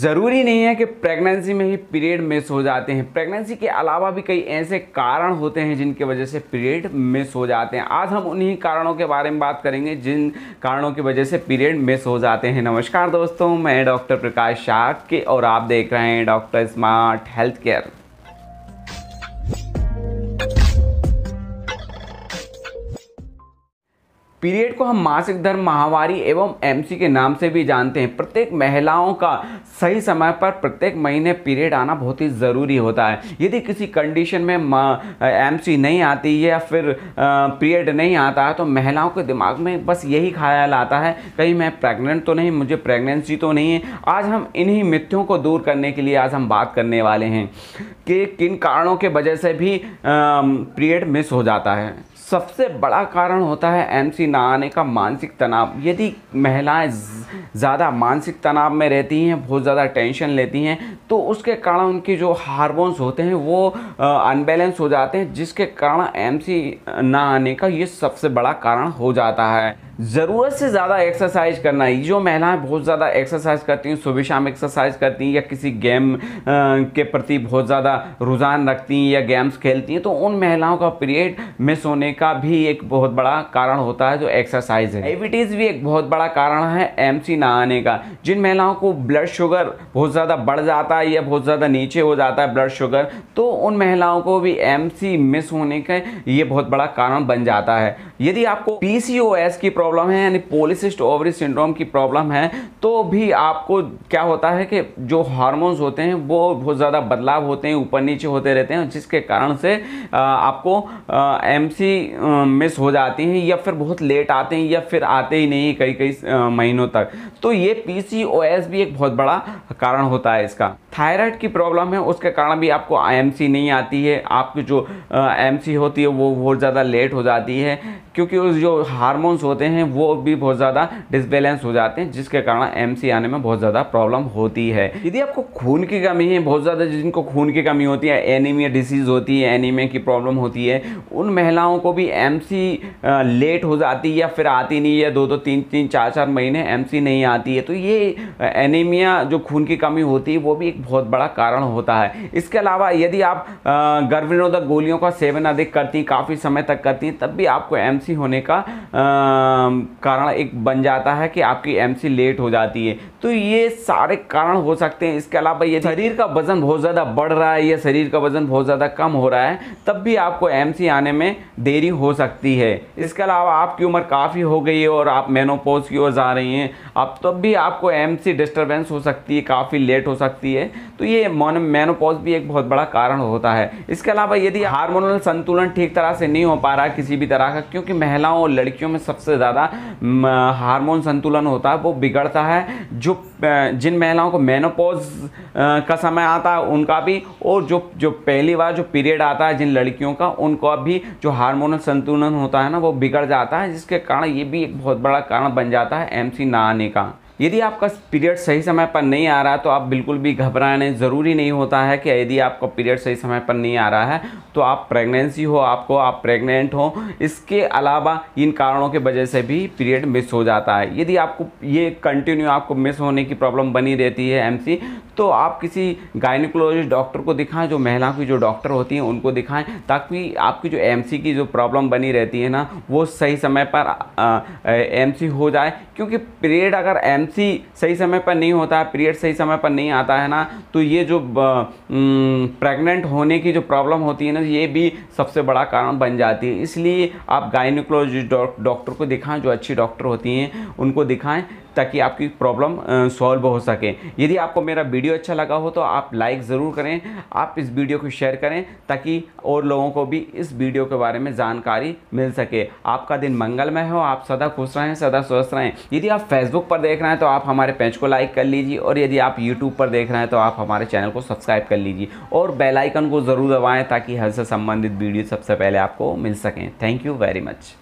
ज़रूरी नहीं है कि प्रेगनेंसी में ही पीरियड मिस हो जाते हैं प्रेगनेंसी के अलावा भी कई ऐसे कारण होते हैं जिनके वजह से पीरियड मिस हो जाते हैं आज हम उन्हीं कारणों के बारे में बात करेंगे जिन कारणों की वजह से पीरियड मिस हो जाते हैं नमस्कार दोस्तों मैं डॉक्टर प्रकाश शाह के और आप देख रहे हैं doctor smart health care period को हम मासिक धर्म माहवारी एवं एमसी के नाम से भी जानते हैं प्रत्येक महिलाओं का सही समय पर प्रत्येक महीने पीरियड आना बहुत ही ज़रूरी होता है यदि किसी कंडीशन में एमसी नहीं आती है या फिर पीरियड नहीं आता है तो महिलाओं के दिमाग में बस यही ख्याल आता है कहीं मैं प्रेग्नेंट तो नहीं मुझे प्रेगनेंसी तो नहीं है आज हम इन्हीं मिथ्यों को दूर करने के लिए आज हम बात करने वाले हैं कि किन कारणों के वजह से भी पीरियड मिस हो जाता है सबसे बड़ा कारण होता है एमसी ना आने का मानसिक तनाव यदि महिलाएं ज़्यादा मानसिक तनाव में रहती हैं बहुत ज़्यादा टेंशन लेती हैं तो उसके कारण उनके जो हार्मोन्स होते हैं वो अनबैलेंस हो जाते हैं जिसके कारण एमसी ना आने का ये सबसे बड़ा कारण हो जाता है ज़रूरत से ज़्यादा एक्सरसाइज करना है जो महिलाएं बहुत ज़्यादा एक्सरसाइज करती हैं सुबह शाम एक्सरसाइज करती हैं या किसी गेम के प्रति बहुत ज़्यादा रुझान रखती हैं या गेम्स खेलती हैं तो उन महिलाओं का पीरियड मिस होने का भी एक बहुत बड़ा कारण होता है जो एक्सरसाइज है डायबिटीज़ भी एक बहुत बड़ा कारण है एम ना आने का जिन महिलाओं को ब्लड शुगर बहुत ज़्यादा बढ़ जाता है या बहुत ज़्यादा नीचे हो जाता है ब्लड शुगर तो उन महिलाओं को भी एम मिस होने का ये बहुत बड़ा कारण बन जाता है यदि आपको पी की प्रॉब्लम प्रॉब्लम है यानी पोलिसिस्ट ओवरी सिंड्रोम की प्रॉब्लम है तो भी आपको क्या होता है कि जो हार्मोन्स होते हैं वो बहुत ज़्यादा बदलाव होते हैं ऊपर नीचे होते रहते हैं जिसके कारण से आपको एम मिस हो जाती हैं या फिर बहुत लेट आते हैं या फिर आते ही नहीं कई कई महीनों तक तो ये पी भी एक बहुत बड़ा कारण होता है इसका थायराइड की प्रॉब्लम है उसके कारण भी आपको आईएमसी नहीं आती है आपकी जो एमसी होती है वो बहुत ज़्यादा लेट हो जाती है क्योंकि उस जो हार्मोन्स होते हैं वो भी बहुत ज़्यादा डिसबैलेंस हो जाते हैं जिसके कारण एमसी आने में बहुत ज़्यादा प्रॉब्लम होती है यदि आपको खून की कमी है बहुत ज़्यादा जिनको खून की कमी होती है एनीमिया डिसीज़ होती है एनीमिया की प्रॉब्लम होती है उन महिलाओं को भी एम लेट हो जाती है या फिर आती नहीं है दो दो तीन तीन चार चार महीने एम नहीं आती है तो ये एनीमिया जो खून की कमी होती है वो भी एक बहुत बड़ा कारण होता है इसके अलावा यदि आप गर्भनिरोधक गोलियों का सेवन अधिक करती हैं काफ़ी समय तक करती हैं तब भी आपको एम होने का कारण एक बन जाता है कि आपकी एम लेट हो जाती है तो ये सारे कारण हो सकते हैं इसके अलावा ये शरीर का वजन बहुत ज़्यादा बढ़ रहा है या शरीर का वजन बहुत ज़्यादा कम हो रहा है तब भी आपको एम आने में देरी हो सकती है इसके अलावा आपकी उम्र काफ़ी हो गई है और आप मेनोपोज की ओर जा रही हैं अब तब तो भी आपको एम सी डिस्टर्बेंस हो सकती है काफ़ी लेट हो सकती है तो ये मैनोपॉज भी एक बहुत बड़ा कारण होता है इसके अलावा यदि हार्मोनल संतुलन ठीक तरह से नहीं हो पा रहा किसी भी तरह का क्योंकि महिलाओं और लड़कियों में सबसे ज़्यादा हार्मोन संतुलन होता है वो बिगड़ता है जो जिन महिलाओं को मेनोपॉज का समय आता है उनका भी और जो जो पहली बार जो पीरियड आता है जिन लड़कियों का उनका भी जो हार्मोनल संतुलन होता है ना वो बिगड़ जाता है जिसके कारण ये भी एक बहुत बड़ा कारण बन जाता है एमसी ना आने का यदि आपका पीरियड सही समय पर नहीं आ रहा तो आप बिल्कुल भी घबराने ज़रूरी नहीं होता है कि यदि आपका पीरियड सही समय पर नहीं आ रहा है तो आप प्रेगनेंसी हो आपको आप प्रेग्नेंट हो इसके अलावा इन कारणों के वजह से भी पीरियड मिस हो जाता है यदि आपको ये कंटिन्यू आपको मिस होने की प्रॉब्लम बनी रहती है एम तो आप किसी गायनिकोलॉजिस्ट डॉक्टर को दिखाएं जो महिला की जो डॉक्टर होती हैं उनको दिखाएं ताकि आपकी जो एम की जो प्रॉब्लम बनी रहती है ना वो सही समय पर एम हो जाए क्योंकि पीरियड अगर एम प्रेगनेंसी सही समय पर नहीं होता है पीरियड सही समय पर नहीं आता है ना तो ये जो प्रेग्नेंट होने की जो प्रॉब्लम होती है ना ये भी सबसे बड़ा कारण बन जाती है इसलिए आप गायनिकोलॉजिस्ट डॉक्टर को दिखाएं जो अच्छी डॉक्टर होती हैं उनको दिखाएं ताकि आपकी प्रॉब्लम सॉल्व हो सके यदि आपको मेरा वीडियो अच्छा लगा हो तो आप लाइक ज़रूर करें आप इस वीडियो को शेयर करें ताकि और लोगों को भी इस वीडियो के बारे में जानकारी मिल सके आपका दिन मंगलमय हो आप सदा खुश रहें सदा स्वस्थ रहें यदि आप फेसबुक पर देख रहे हैं तो आप हमारे पेज को लाइक कर लीजिए और यदि आप यूट्यूब पर देख रहे हैं तो आप हमारे चैनल को सब्सक्राइब कर लीजिए और बेलाइकन को ज़रूर दबाएँ ताकि हर से संबंधित वीडियो सबसे पहले आपको मिल सकें थैंक यू वेरी मच